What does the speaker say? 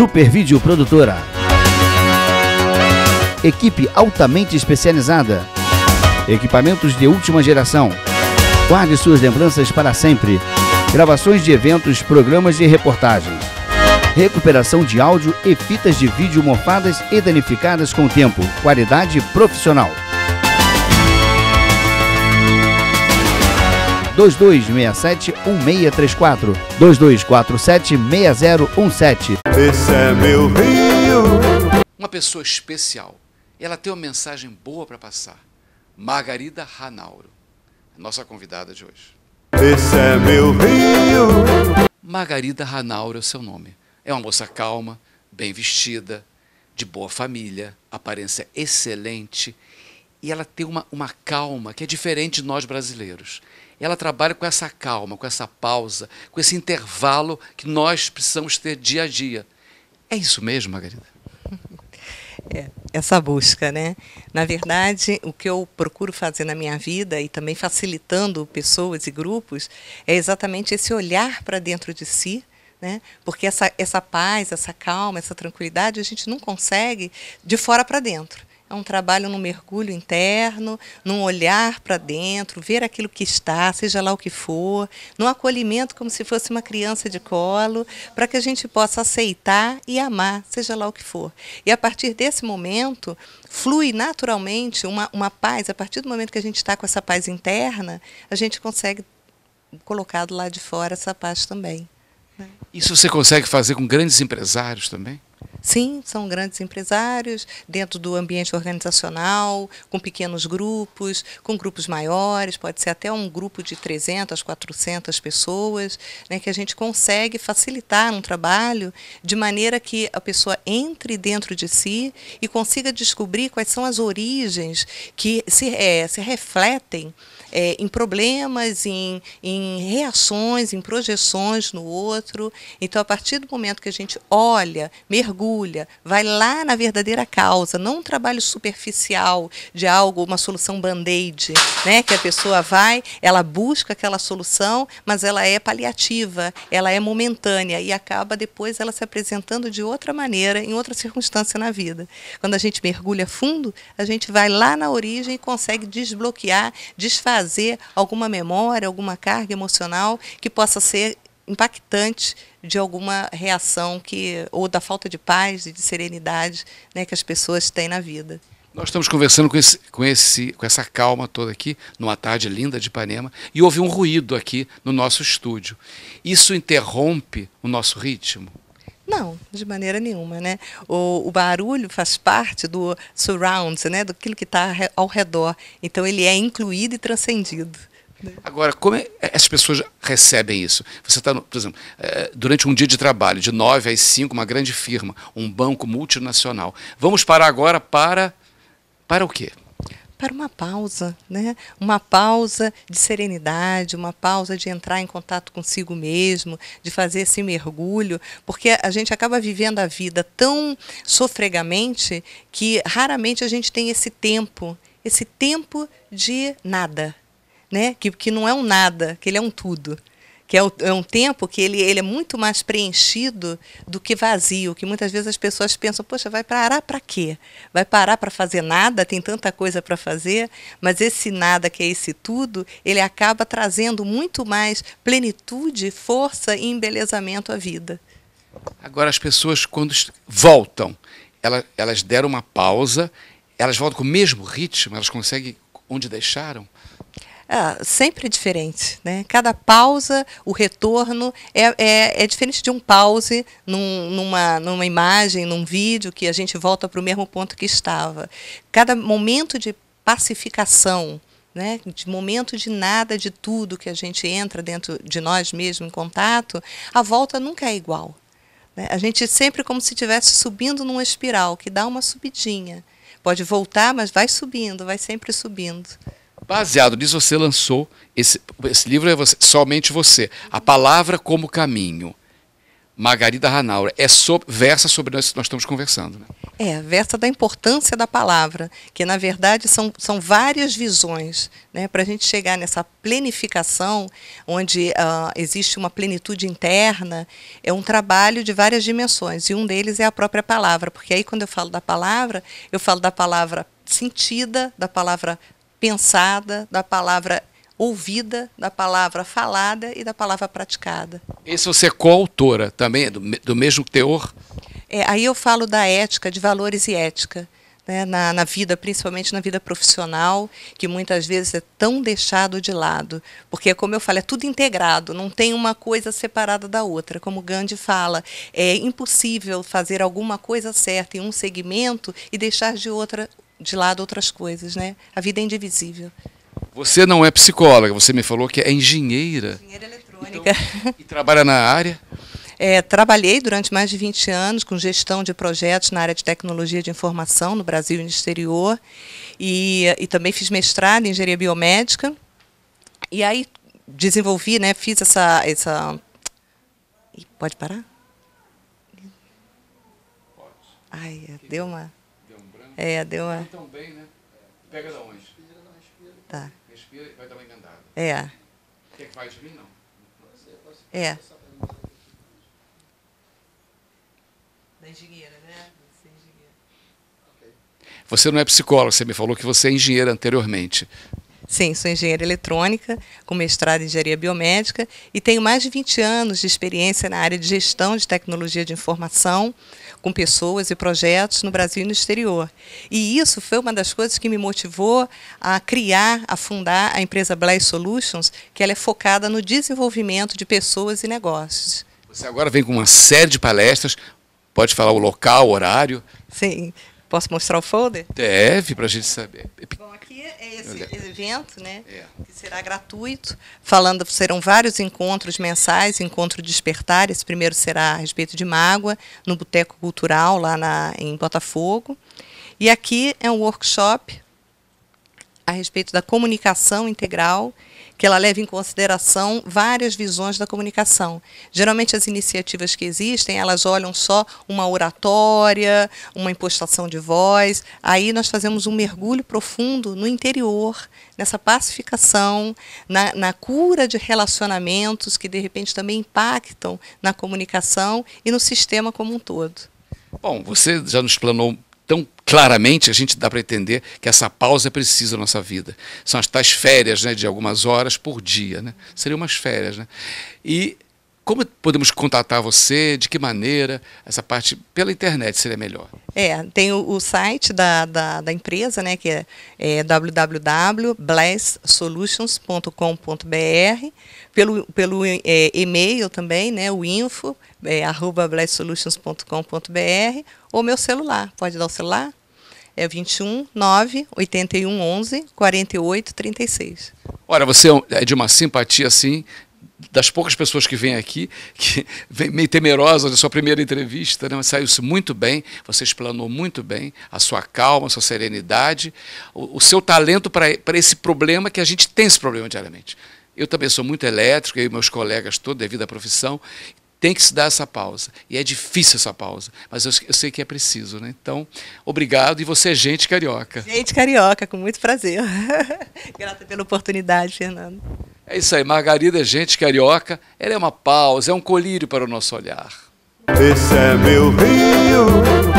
Supervídeo Produtora. Equipe altamente especializada. Equipamentos de última geração. Guarde suas lembranças para sempre. Gravações de eventos, programas e reportagens. Recuperação de áudio e fitas de vídeo mofadas e danificadas com tempo. Qualidade profissional. 2267 1634 2247 6017. Esse é meu Rio. Uma pessoa especial. Ela tem uma mensagem boa para passar. Margarida Ranauro, nossa convidada de hoje. Esse é meu Rio. Margarida Ranauro é o seu nome. É uma moça calma, bem vestida, de boa família, aparência excelente e ela tem uma, uma calma que é diferente de nós brasileiros. Ela trabalha com essa calma, com essa pausa, com esse intervalo que nós precisamos ter dia a dia. É isso mesmo, Margarida? É, essa busca, né? Na verdade, o que eu procuro fazer na minha vida e também facilitando pessoas e grupos é exatamente esse olhar para dentro de si, né? Porque essa, essa paz, essa calma, essa tranquilidade a gente não consegue de fora para dentro. É um trabalho no mergulho interno, num olhar para dentro, ver aquilo que está, seja lá o que for, num acolhimento como se fosse uma criança de colo, para que a gente possa aceitar e amar, seja lá o que for. E a partir desse momento, flui naturalmente uma, uma paz. A partir do momento que a gente está com essa paz interna, a gente consegue colocar do lado de fora essa paz também. Né? Isso você consegue fazer com grandes empresários também? Sim, são grandes empresários, dentro do ambiente organizacional, com pequenos grupos, com grupos maiores, pode ser até um grupo de 300, 400 pessoas, né, que a gente consegue facilitar um trabalho de maneira que a pessoa entre dentro de si e consiga descobrir quais são as origens que se, é, se refletem é, em problemas, em, em reações, em projeções no outro. Então, a partir do momento que a gente olha, mergulha, vai lá na verdadeira causa, não um trabalho superficial de algo, uma solução band-aid, né? que a pessoa vai, ela busca aquela solução, mas ela é paliativa, ela é momentânea e acaba depois ela se apresentando de outra maneira, em outra circunstância na vida. Quando a gente mergulha fundo, a gente vai lá na origem e consegue desbloquear, desfazer trazer alguma memória, alguma carga emocional que possa ser impactante de alguma reação que ou da falta de paz e de serenidade né, que as pessoas têm na vida. Nós estamos conversando com, esse, com, esse, com essa calma toda aqui, numa tarde linda de Ipanema, e houve um ruído aqui no nosso estúdio. Isso interrompe o nosso ritmo? Não, de maneira nenhuma, né? O, o barulho faz parte do surround, né? Daquilo que está ao redor. Então ele é incluído e transcendido. Né? Agora, como é, essas é, pessoas recebem isso? Você está, por exemplo, é, durante um dia de trabalho, de 9 às 5, uma grande firma, um banco multinacional. Vamos parar agora para. Para o quê? para uma pausa, né? Uma pausa de serenidade, uma pausa de entrar em contato consigo mesmo, de fazer esse mergulho, porque a gente acaba vivendo a vida tão sofregamente que raramente a gente tem esse tempo, esse tempo de nada, né? Que, que não é um nada, que ele é um tudo que é, o, é, um tempo que ele, ele é muito mais preenchido do que vazio, que muitas vezes as pessoas pensam, poxa, vai parar para quê? Vai parar para fazer nada? Tem tanta coisa para fazer, mas esse nada que é esse tudo, ele acaba trazendo muito mais plenitude, força e embelezamento à vida. Agora as pessoas quando voltam, elas, elas deram uma pausa, elas voltam com o mesmo ritmo, elas conseguem onde deixaram? ah, sempre diferente. Né? Cada pausa, o retorno, é, é, é diferente de um pause num, numa, numa imagem, num vídeo, que a gente volta para o mesmo ponto que estava. Cada momento de pacificação, né, de momento de nada, de tudo que a gente entra dentro de nós mesmos em contato, a volta nunca é igual. Né? A gente sempre como se estivesse subindo numa espiral, que dá uma subidinha. Pode voltar, mas vai subindo, vai sempre subindo. Baseado nisso, você lançou esse, esse livro é você, somente você. A palavra como caminho. Margarida Ranaura é sobre, versa sobre nós que nós estamos conversando. Né? É, versa da importância da palavra, que na verdade são, são várias visões, né, para a gente chegar nessa plenificação, onde uh, existe uma plenitude interna, é um trabalho de várias dimensões, e um deles é a própria palavra, porque aí quando eu falo da palavra, eu falo da palavra sentida, da palavra pensada, da palavra ouvida, da palavra falada e da palavra praticada. Esse você é coautora também, do, do mesmo teor? É, aí eu falo da ética, de valores e ética. Né, na, na vida, principalmente na vida profissional, que muitas vezes é tão deixado de lado. Porque, como eu falo, é tudo integrado, não tem uma coisa separada da outra. Como Gandhi fala, é impossível fazer alguma coisa certa em um segmento e deixar de outra de lado outras coisas, né? A vida é indivisível. Você não é psicóloga, você me falou que é engenheira. Engenheira eletrônica. Então, e trabalha na área? É, trabalhei durante mais de 20 anos com gestão de projetos na área de tecnologia de informação no Brasil e no exterior. E, e também fiz mestrado em engenharia biomédica. E aí desenvolvi, né, fiz essa. essa... pode parar? Pode. Ai, é, deu uma. Deu um branco? É, deu uma. Então bem, né? Pega da onde? Respira, não respira. Tá. Respira e vai dar uma emendada. É. O que é que vai de mim? Não. É. Da engenheira, né? Você é Você não é psicólogo, você me falou que você é engenheira anteriormente. Sim, sou engenheira eletrônica, com mestrado em engenharia biomédica e tenho mais de 20 anos de experiência na área de gestão de tecnologia de informação, com pessoas e projetos no Brasil e no exterior. E isso foi uma das coisas que me motivou a criar, a fundar a empresa Blaze Solutions, que ela é focada no desenvolvimento de pessoas e negócios. Você agora vem com uma série de palestras, pode falar o local, o horário? Sim, Posso mostrar o folder? Deve, para a gente saber. É Bom, aqui é esse evento, né? É. Que será gratuito. Falando, serão vários encontros mensais, encontro despertar. Esse primeiro será a respeito de mágoa, no Boteco Cultural, lá na, em Botafogo. E aqui é um workshop a respeito da comunicação integral, que ela leva em consideração várias visões da comunicação. Geralmente as iniciativas que existem, elas olham só uma oratória, uma impostação de voz. Aí nós fazemos um mergulho profundo no interior, nessa pacificação, na, na cura de relacionamentos que de repente também impactam na comunicação e no sistema como um todo. Bom, você já nos planou claramente a gente dá para entender que essa pausa é precisa na nossa vida. São as tais férias né, de algumas horas por dia. Né? Seriam umas férias. Né? E como podemos contatar você? De que maneira? Essa parte pela internet seria melhor. É, tem o, o site da, da, da, empresa, né, que é, é www.blesssolutions.com.br, pelo, pelo é, e-mail também, né, o info, é, arroba blesssolutions.com.br, ou meu celular. Pode dar o celular? é 21 9 81 11 48 36. Olha, você é, é de uma simpatia assim, das poucas pessoas que vêm aqui, que vem meio temerosa da sua primeira entrevista, né? mas saiu-se muito bem, você explanou muito bem a sua calma, a sua serenidade, o, o seu talento para esse problema, que a gente tem esse problema diariamente. Eu também sou muito elétrico, eu e meus colegas todos, devido à profissão, tem que se dar essa pausa. E é difícil essa pausa, mas eu, eu sei que é preciso, né? Então, obrigado. E você é gente carioca. Gente carioca, com muito prazer. Grata pela oportunidade, Fernando. É isso aí, Margarida é gente carioca. Ela é uma pausa, é um colírio para o nosso olhar. Esse é meu rio,